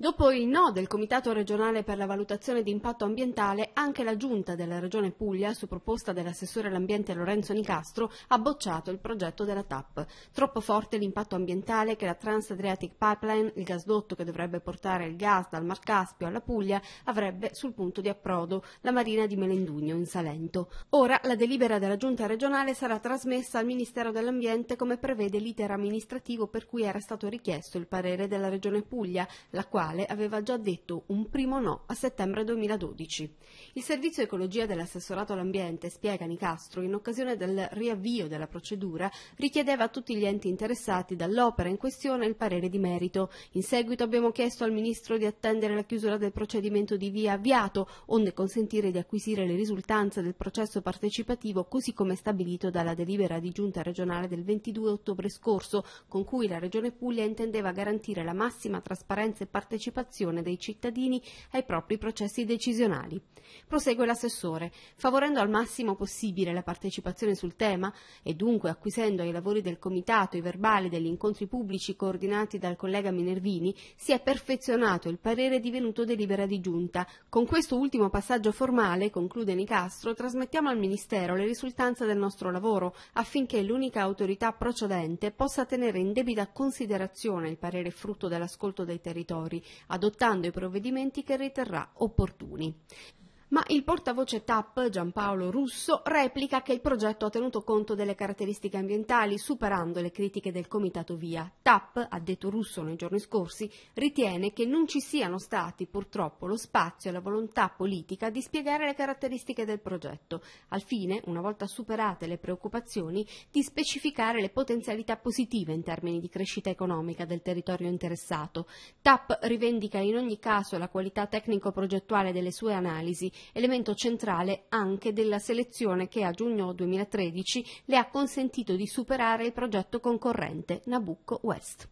Dopo il no del Comitato regionale per la valutazione di impatto ambientale, anche la Giunta della Regione Puglia, su proposta dell'assessore all'ambiente Lorenzo Nicastro, ha bocciato il progetto della TAP. Troppo forte l'impatto ambientale che la Trans-Adriatic Pipeline, il gasdotto che dovrebbe portare il gas dal Mar Caspio alla Puglia, avrebbe sul punto di approdo, la marina di Melendugno, in Salento. Ora la delibera della Giunta regionale sarà trasmessa al Ministero dell'Ambiente come prevede l'iter amministrativo per cui era stato richiesto il parere della Regione Puglia, la quale locale aveva già detto un primo no a settembre 2012. Il servizio ecologia dell'assessorato all'ambiente, spiega Nicastro, in occasione del riavvio della procedura richiedeva a tutti gli enti interessati dall'opera in questione il parere di merito. In seguito abbiamo chiesto al Ministro di attendere la chiusura del procedimento di via avviato, onde consentire di acquisire le risultanze del processo partecipativo così come stabilito dalla delibera di giunta regionale del 22 ottobre scorso, con cui la Regione Puglia intendeva garantire la massima trasparenza e partecipazione partecipazione dei cittadini ai propri processi decisionali. Prosegue l'assessore, favorendo al massimo possibile la partecipazione sul tema e dunque acquisendo ai lavori del comitato i verbali degli incontri pubblici coordinati dal collega Minervini, si è perfezionato il parere divenuto delibera di giunta. Con questo ultimo passaggio formale, conclude Nicastro, trasmettiamo al Ministero le risultanze del nostro lavoro affinché l'unica autorità procedente possa tenere in debita considerazione il parere frutto dell'ascolto dei territori adottando i provvedimenti che riterrà opportuni ma il portavoce TAP Giampaolo Russo replica che il progetto ha tenuto conto delle caratteristiche ambientali superando le critiche del comitato Via. TAP, ha detto Russo nei giorni scorsi, ritiene che non ci siano stati purtroppo lo spazio e la volontà politica di spiegare le caratteristiche del progetto, al fine, una volta superate le preoccupazioni, di specificare le potenzialità positive in termini di crescita economica del territorio interessato. TAP rivendica in ogni caso la qualità tecnico-progettuale delle sue analisi elemento centrale anche della selezione che a giugno 2013 le ha consentito di superare il progetto concorrente Nabucco West.